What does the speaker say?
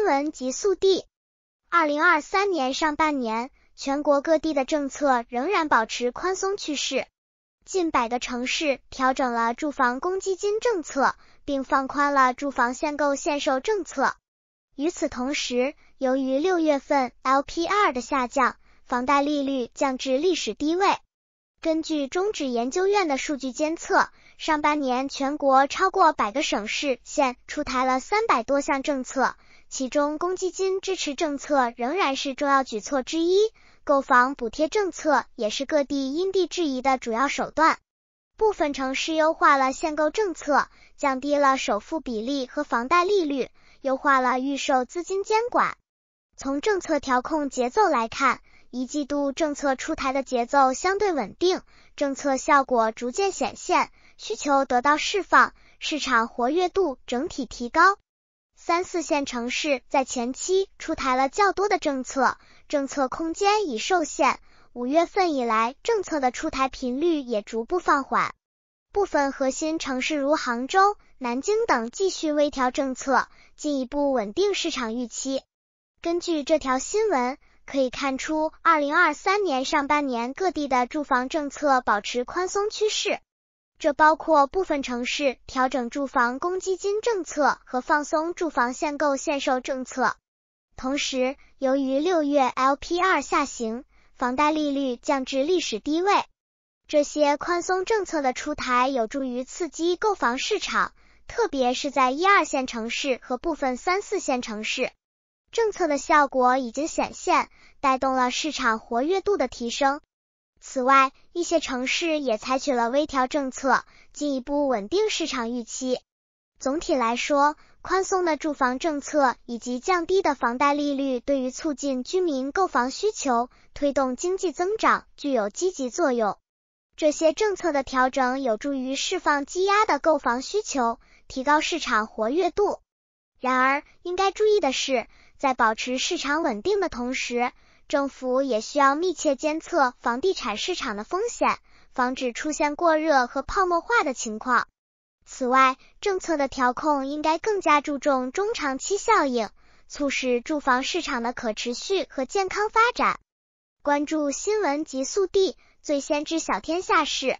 新闻速递：二零二三年上半年，全国各地的政策仍然保持宽松趋势。近百个城市调整了住房公积金政策，并放宽了住房限购限售政策。与此同时，由于六月份 L P R 的下降，房贷利率降至历史低位。根据中指研究院的数据监测，上半年全国超过百个省市县出台了三百多项政策，其中公积金支持政策仍然是重要举措之一，购房补贴政策也是各地因地制宜的主要手段。部分城市优化了限购政策，降低了首付比例和房贷利率，优化了预售资金监管。从政策调控节奏来看，一季度政策出台的节奏相对稳定，政策效果逐渐显现，需求得到释放，市场活跃度整体提高。三四线城市在前期出台了较多的政策，政策空间已受限。五月份以来，政策的出台频率也逐步放缓。部分核心城市如杭州、南京等继续微调政策，进一步稳定市场预期。根据这条新闻。可以看出，二零二三年上半年各地的住房政策保持宽松趋势，这包括部分城市调整住房公积金政策和放松住房限购限售政策。同时，由于六月 LPR 下行，房贷利率降至历史低位，这些宽松政策的出台有助于刺激购房市场，特别是在一二线城市和部分三四线城市。政策的效果已经显现，带动了市场活跃度的提升。此外，一些城市也采取了微调政策，进一步稳定市场预期。总体来说，宽松的住房政策以及降低的房贷利率，对于促进居民购房需求、推动经济增长具有积极作用。这些政策的调整，有助于释放积压的购房需求，提高市场活跃度。然而，应该注意的是，在保持市场稳定的同时，政府也需要密切监测房地产市场的风险，防止出现过热和泡沫化的情况。此外，政策的调控应该更加注重中长期效应，促使住房市场的可持续和健康发展。关注新闻极速递，最先知晓天下事。